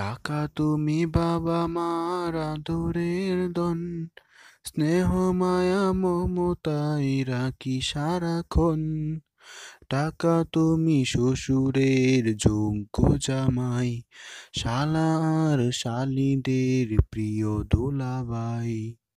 টাকা তুমি বাবা মার আদরের দন স্নেহ মায়া মমতাই রাখি সারাক্ষণ টাকা তুমি শ্বশুরের যোগ্য জামাই শালা আর শালিদের প্রিয় দোলাবাই